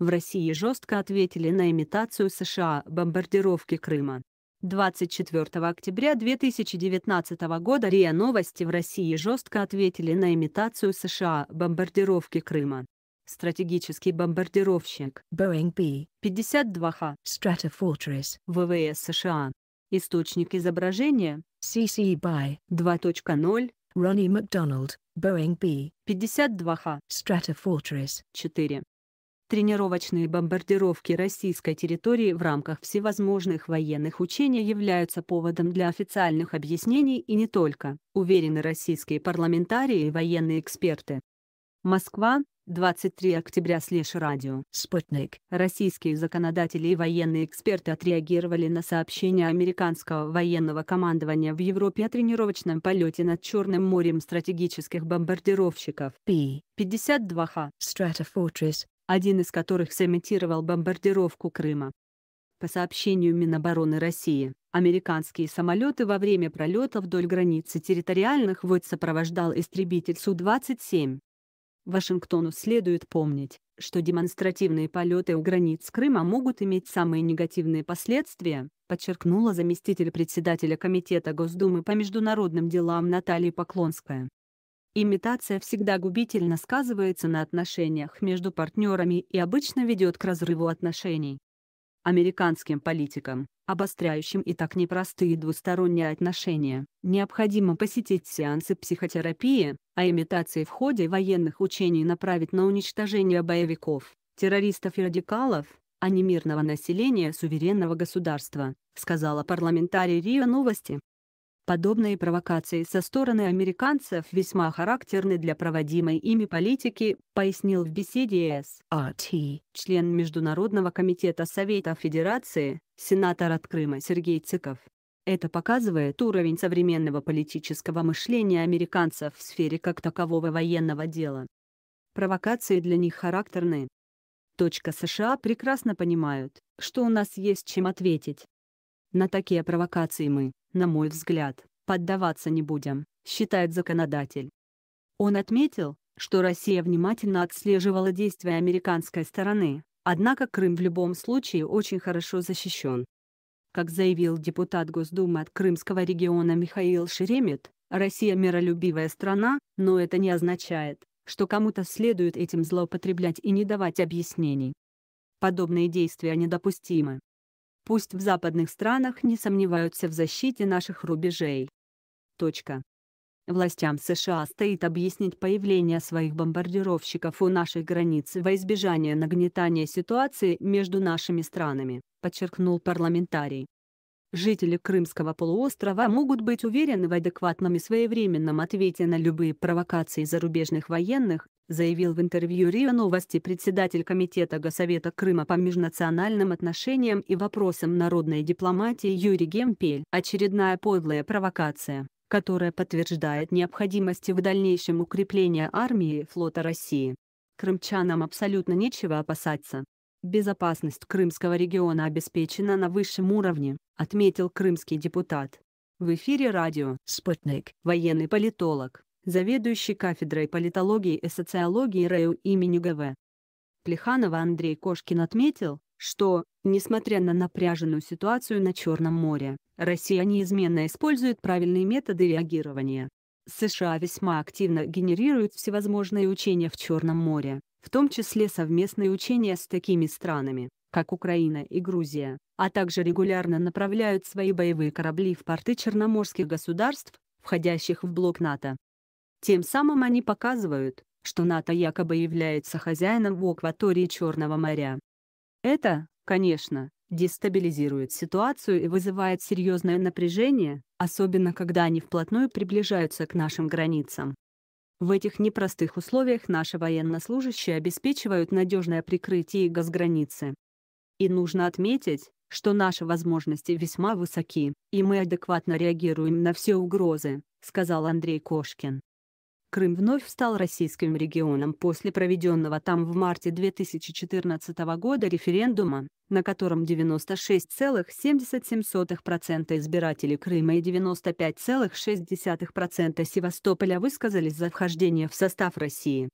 В России жестко ответили на имитацию США бомбардировки Крыма. 24 октября 2019 года РИА Новости в России жестко ответили на имитацию США бомбардировки Крыма. Стратегический бомбардировщик Boeing B-52H Stratofortress ВВС США. Источник изображения CC BY 2.0 Ронни McDonald, Boeing B-52H Stratofortress 4. Тренировочные бомбардировки российской территории в рамках всевозможных военных учений являются поводом для официальных объяснений и не только, уверены российские парламентарии и военные эксперты. Москва, 23 октября слэш радио. Спутник. Российские законодатели и военные эксперты отреагировали на сообщение американского военного командования в Европе о тренировочном полете над Черным морем стратегических бомбардировщиков P-52Х. Stratofortress один из которых сымитировал бомбардировку Крыма. По сообщению Минобороны России, американские самолеты во время пролета вдоль границы территориальных вод сопровождал истребитель Су-27. Вашингтону следует помнить, что демонстративные полеты у границ Крыма могут иметь самые негативные последствия, подчеркнула заместитель председателя Комитета Госдумы по международным делам Наталья Поклонская. Имитация всегда губительно сказывается на отношениях между партнерами и обычно ведет к разрыву отношений. Американским политикам, обостряющим и так непростые двусторонние отношения, необходимо посетить сеансы психотерапии, а имитации в ходе военных учений направить на уничтожение боевиков, террористов и радикалов, а не мирного населения суверенного государства, сказала парламентарий РИА Новости. Подобные провокации со стороны американцев весьма характерны для проводимой ими политики, пояснил в беседе С.А.Т. член Международного комитета Совета Федерации, сенатор от Крыма Сергей Цыков. Это показывает уровень современного политического мышления американцев в сфере как такового военного дела. Провокации для них характерны. Точка США прекрасно понимают, что у нас есть чем ответить, на такие провокации мы, на мой взгляд, поддаваться не будем, считает законодатель. Он отметил, что Россия внимательно отслеживала действия американской стороны, однако Крым в любом случае очень хорошо защищен. Как заявил депутат Госдумы от Крымского региона Михаил Шеремет, Россия миролюбивая страна, но это не означает, что кому-то следует этим злоупотреблять и не давать объяснений. Подобные действия недопустимы. Пусть в западных странах не сомневаются в защите наших рубежей. Точка. Властям США стоит объяснить появление своих бомбардировщиков у наших границ во избежание нагнетания ситуации между нашими странами, подчеркнул парламентарий. Жители Крымского полуострова могут быть уверены в адекватном и своевременном ответе на любые провокации зарубежных военных, заявил в интервью РИА Новости председатель Комитета Госсовета Крыма по межнациональным отношениям и вопросам народной дипломатии Юрий Гемпель. Очередная подлая провокация, которая подтверждает необходимость в дальнейшем укрепления армии и флота России. Крымчанам абсолютно нечего опасаться. Безопасность крымского региона обеспечена на высшем уровне, отметил крымский депутат. В эфире радио «Спутник» военный политолог заведующий кафедрой политологии и социологии РЭУ имени ГВ. Плеханова Андрей Кошкин отметил, что, несмотря на напряженную ситуацию на Черном море, Россия неизменно использует правильные методы реагирования. США весьма активно генерируют всевозможные учения в Черном море, в том числе совместные учения с такими странами, как Украина и Грузия, а также регулярно направляют свои боевые корабли в порты черноморских государств, входящих в блок НАТО. Тем самым они показывают, что НАТО якобы является хозяином в акватории Черного моря. Это, конечно, дестабилизирует ситуацию и вызывает серьезное напряжение, особенно когда они вплотную приближаются к нашим границам. В этих непростых условиях наши военнослужащие обеспечивают надежное прикрытие госграницы. И нужно отметить, что наши возможности весьма высоки, и мы адекватно реагируем на все угрозы, сказал Андрей Кошкин. Крым вновь стал российским регионом после проведенного там в марте 2014 года референдума, на котором 96,77% избирателей Крыма и 95,6% Севастополя высказались за вхождение в состав России.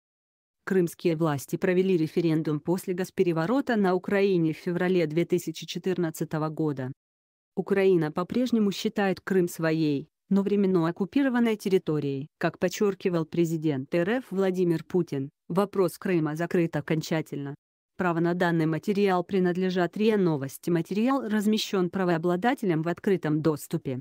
Крымские власти провели референдум после госпереворота на Украине в феврале 2014 года. Украина по-прежнему считает Крым своей, но временно оккупированной территорией. Как подчеркивал президент РФ Владимир Путин, вопрос Крыма закрыт окончательно. Право на данный материал принадлежат РИА Новости. Материал размещен правообладателем в открытом доступе.